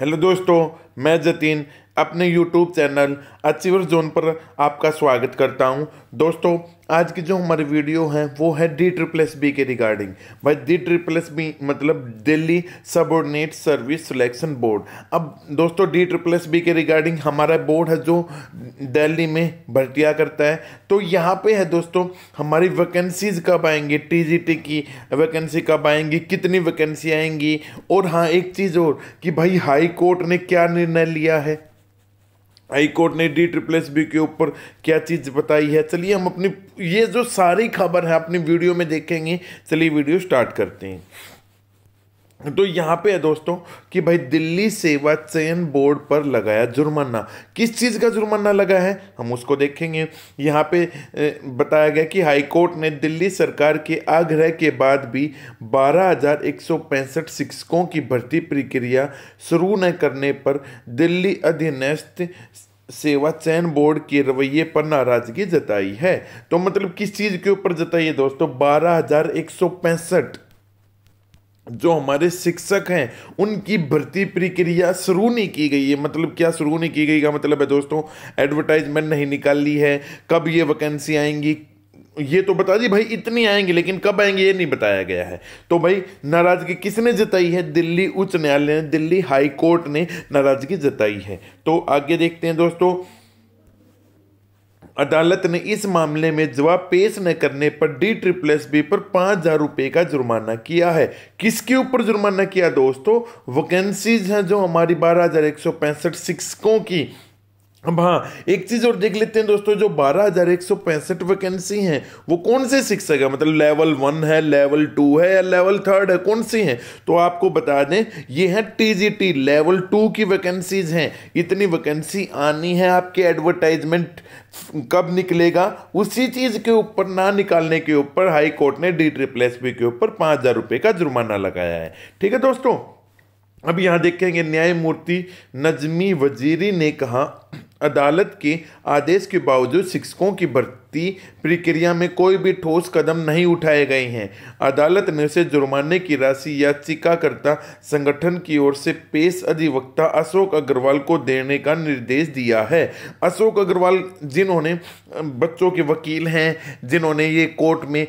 hello दोस्तों मैं जतिन अपने यूट्यूब चैनल अचीवर जोन पर आपका स्वागत करता हूं दोस्तों आज की जो हमारी वीडियो है वो है डी ट्रिपल एस बी के रिगार्डिंग भाई डी ट्रिपल एस बी मतलब Delhi subordinate service selection board अब दोस्तों डी ट्रिपल एस बी के रिगार्डिंग हमारा बोर्ड है जो दिल्ली में भर्तियाँ करता है तो यहाँ पे है दोस्तों हमारी वैकेंसीज कब आएंगी टी की वैकेंसी कब आएंगी कितनी वैकेंसी आएंगी और हाँ एक चीज़ और कि भाई हाई कोर्ट ने क्या निर्णय लिया है हाईकोर्ट ने डी ट्रिपल एस बी के ऊपर क्या चीज़ बताई है चलिए हम अपनी ये जो सारी खबर है अपनी वीडियो में देखेंगे चलिए वीडियो स्टार्ट करते हैं तो यहाँ पे है दोस्तों कि भाई दिल्ली सेवा चयन बोर्ड पर लगाया जुर्माना किस चीज़ का जुर्माना लगा है हम उसको देखेंगे यहाँ पे बताया गया कि हाईकोर्ट ने दिल्ली सरकार के आग्रह के बाद भी बारह हज़ार एक सौ पैंसठ शिक्षकों की भर्ती प्रक्रिया शुरू न करने पर दिल्ली अधीनस्थ सेवा चयन बोर्ड के रवैये पर नाराजगी जताई है तो मतलब किस चीज़ के ऊपर जताई है दोस्तों बारह हज़ार एक सौ पैंसठ जो हमारे शिक्षक हैं उनकी भर्ती प्रक्रिया शुरू नहीं की गई है मतलब क्या शुरू नहीं की गई का मतलब है दोस्तों एडवर्टाइजमेंट नहीं निकाल ली है कब ये वैकेंसी आएंगी ये तो बता दी भाई इतनी आएंगी लेकिन कब आएंगे ये नहीं बताया गया है तो भाई नाराजगी किसने जताई है दिल्ली उच्च न्यायालय ने दिल्ली हाई कोर्ट ने नाराजगी जताई है तो आगे देखते हैं दोस्तों अदालत ने इस मामले में जवाब पेश न करने पर डी ट्रिपल एस बी पर पाँच हज़ार रुपये का जुर्माना किया है किसके ऊपर जुर्माना किया दोस्तों वैकेंसीज हैं जो हमारी बारह हज़ार एक सौ पैंसठ शिक्षकों की अब हाँ एक चीज़ और देख लेते हैं दोस्तों जो बारह हज़ार एक सौ पैंसठ वैकेंसी हैं वो कौन से शिक्षक मतलब है मतलब लेवल वन है लेवल टू है या लेवल थर्ड है कौन सी हैं तो आपको बता दें ये हैं टीजीटी लेवल टू की वैकेंसीज हैं इतनी वैकेंसी आनी है आपके एडवर्टाइजमेंट कब निकलेगा उसी चीज़ के ऊपर ना निकालने के ऊपर हाई कोर्ट ने डी पी के ऊपर पाँच हज़ार रुपये का जुर्माना लगाया है ठीक है दोस्तों अब यहाँ देखेंगे न्यायमूर्ति नजमी वजीरी ने कहा अदालत के आदेश के बावजूद शिक्षकों की भर्ती प्रक्रिया में कोई भी ठोस कदम नहीं उठाए गए हैं अदालत ने उसे जुर्माने की राशि याचिकाकर्ता संगठन की ओर से पेश अधिवक्ता अशोक अग्रवाल को देने का निर्देश दिया है अशोक अग्रवाल जिन्होंने बच्चों के वकील हैं जिन्होंने ये कोर्ट में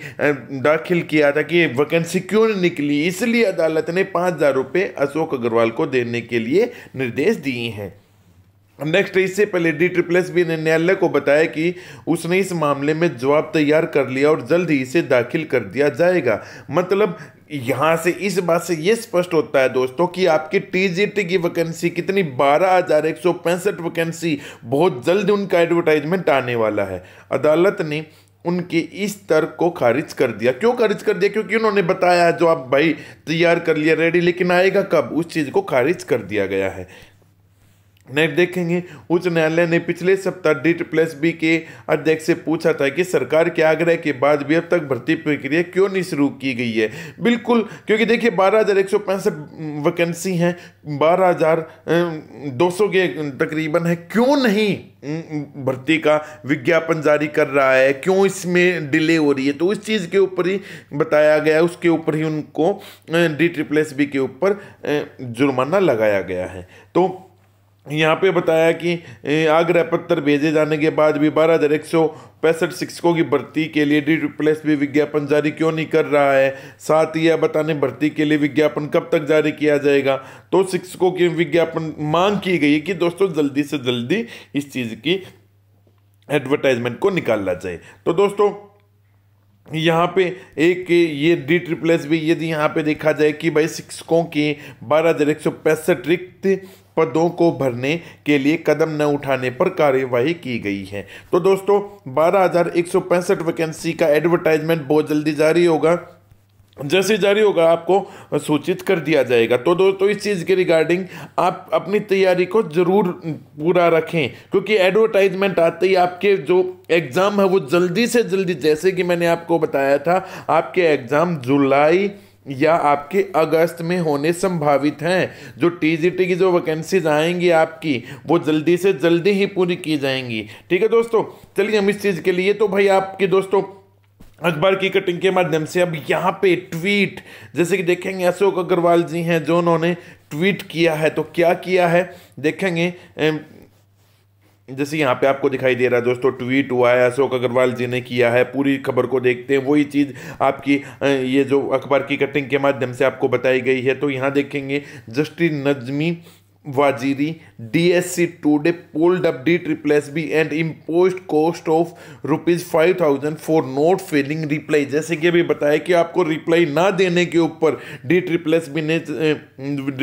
दाखिल किया था कि वैकेंसी क्यों नहीं निकली इसलिए अदालत ने पाँच हज़ार रुपये अशोक अग्रवाल को देने के लिए निर्देश दिए हैं नेक्स्ट इससे पहले डी ट्रिपल एस बी ने न्यायालय को बताया कि उसने इस मामले में जवाब तैयार कर लिया और जल्द ही इसे दाखिल कर दिया जाएगा मतलब यहाँ से इस बात से ये स्पष्ट होता है दोस्तों कि आपकी टी की वैकेंसी कितनी बारह हजार एक सौ पैंसठ वैकेंसी बहुत जल्द उनका एडवर्टाइजमेंट आने वाला है अदालत ने उनके इस तर्क को खारिज कर दिया क्यों खारिज कर दिया क्योंकि उन्होंने बताया जो आप भाई तैयार कर लिया रेडी लेकिन आएगा कब उस चीज़ को खारिज कर दिया गया है नहीं देखेंगे उच्च न्यायालय ने पिछले सप्ताह टी प्लस बी के अध्यक्ष से पूछा था कि सरकार के आग्रह के बाद भी अब तक भर्ती प्रक्रिया क्यों नहीं शुरू की गई है बिल्कुल क्योंकि देखिए बारह हज़ार एक सौ पैंसठ वैकेंसी हैं बारह हज़ार दो सौ के तकरीबन है क्यों नहीं भर्ती का विज्ञापन जारी कर रहा है क्यों इसमें डिले हो रही है तो उस चीज़ के ऊपर ही बताया गया उसके ऊपर ही उनको डी प्लस बी के ऊपर जुर्माना लगाया गया है तो यहाँ पे बताया कि आगरा पत्थर भेजे जाने के बाद भी बारह हज़ार एक सौ पैंसठ शिक्षकों की भर्ती के लिए डी प्लस भी विज्ञापन जारी क्यों नहीं कर रहा है साथ ही यह बताने भर्ती के लिए विज्ञापन कब तक जारी किया जाएगा तो शिक्षकों की विज्ञापन मांग की गई है कि दोस्तों जल्दी से जल्दी इस चीज़ की एडवर्टाइजमेंट को निकालना चाहिए तो दोस्तों यहाँ पे एक ये डी ट्रिपल एस भी यदि यहाँ पे देखा जाए कि भाई शिक्षकों के बारह हज़ार एक सौ पैंसठ रिक्त पदों को भरने के लिए कदम न उठाने पर कार्यवाही की गई है तो दोस्तों बारह हज़ार एक सौ पैंसठ वैकेंसी का एडवर्टाइजमेंट बहुत जल्दी जारी होगा जैसे जारी होगा आपको सूचित कर दिया जाएगा तो दोस्तों इस चीज़ के रिगार्डिंग आप अपनी तैयारी को ज़रूर पूरा रखें क्योंकि एडवर्टाइजमेंट आते ही आपके जो एग्ज़ाम है वो जल्दी से जल्दी जैसे कि मैंने आपको बताया था आपके एग्ज़ाम जुलाई या आपके अगस्त में होने संभावित हैं जो टीजीटी की जो वैकेंसीज आएंगी आपकी वो जल्दी से जल्दी ही पूरी की जाएंगी ठीक है दोस्तों चलिए हम इस चीज़ के लिए तो भाई आपके दोस्तों अखबार की कटिंग के माध्यम से अब यहाँ पे ट्वीट जैसे कि देखेंगे अशोक अग्रवाल जी हैं जो उन्होंने ट्वीट किया है तो क्या किया है देखेंगे जैसे यहाँ पे आपको दिखाई दे रहा है दोस्तों ट्वीट हुआ है अशोक अग्रवाल जी ने किया है पूरी खबर को देखते हैं वही चीज़ आपकी ये जो अखबार की कटिंग के माध्यम से आपको बताई गई है तो यहाँ देखेंगे justice Najmi Waziri Waziri, DSC today D triple S B and imposed cost of rupees five thousand for not filing reply जैसे कि अभी बताया कि आपको रिप्लाई ना देने के ऊपर डी एस बी ने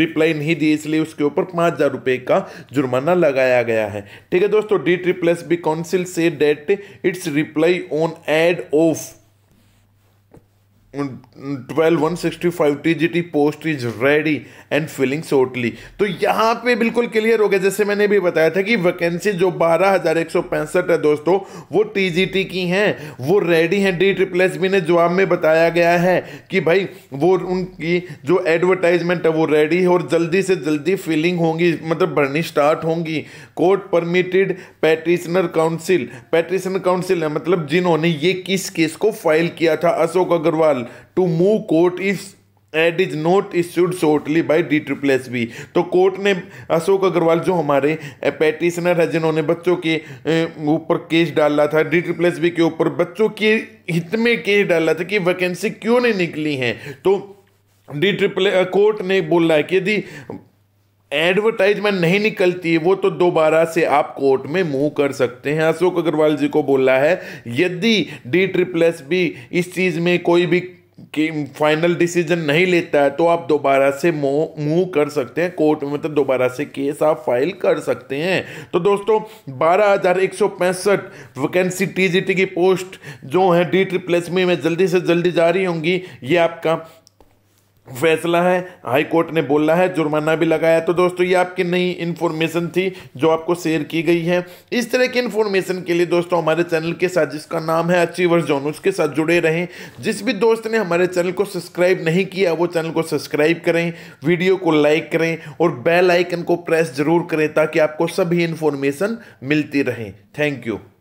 रिप्लाई नहीं दी इसलिए उसके ऊपर पाँच हज़ार रुपये का जुर्माना लगाया गया है ठीक है दोस्तों डी एस बी काउंसिल से that its reply on ad of twelve one sixty five T G T post is ready and filing shortly तो यहाँ पे बिल्कुल क्लियर हो गया जैसे मैंने भी बताया था कि वैकेंसी जो बारह हज़ार एक सौ पैंसठ है दोस्तों वो टी जी टी की हैं वो रेडी हैं डी एस बी ने जवाब में बताया गया है कि भाई वो उनकी जो एडवर्टाइजमेंट है वो रेडी है और जल्दी से जल्दी फिलिंग होंगी मतलब भरनी स्टार्ट होंगी court permitted petitioner counsel petitioner counsel है मतलब जिन्होंने ये किस केस को फाइल किया था Ashok Agarwal to move court court is ad is not issued shortly by D triple S B तो कोर्ट ने अशोक अग्रवाल जो हमारे पैटिशनर है जिन्होंने बच्चों के ऊपर केस डाला था डी ट्रिपल एस बी के ऊपर बच्चों के हित में केस डाला था कि वैकेंसी क्यों नहीं निकली है तो डी ट्रिपल कोर्ट ने बोला है कि यदि एडवर्टाइजमेंट नहीं निकलती है वो तो दोबारा से आप कोर्ट में मूव कर सकते हैं अशोक अग्रवाल जी को बोला है यदि डी एस भी इस चीज़ में कोई भी कि फाइनल डिसीजन नहीं लेता है तो आप दोबारा से मूव कर सकते हैं कोर्ट में मतलब दोबारा से केस आप फाइल कर सकते हैं तो दोस्तों बारह हज़ार एक सौ पैंसठ वैकेंसी टी जी टी की पोस्ट जो है डी ट्रिप्लेस में जल्दी से जल्दी जारी होंगी ये आपका फैसला है हाई कोर्ट ने बोला है जुर्माना भी लगाया तो दोस्तों ये आपकी नई इन्फॉर्मेशन थी जो आपको शेयर की गई है इस तरह की इन्फॉर्मेशन के लिए दोस्तों हमारे चैनल के साथ जिसका नाम है अचीवर्स जोन उसके साथ जुड़े रहें जिस भी दोस्त ने हमारे चैनल को सब्सक्राइब नहीं किया वो चैनल को सब्सक्राइब करें वीडियो को लाइक करें और बेल आइकन को प्रेस जरूर करें ताकि आपको सभी इन्फॉर्मेशन मिलती रहें थैंक यू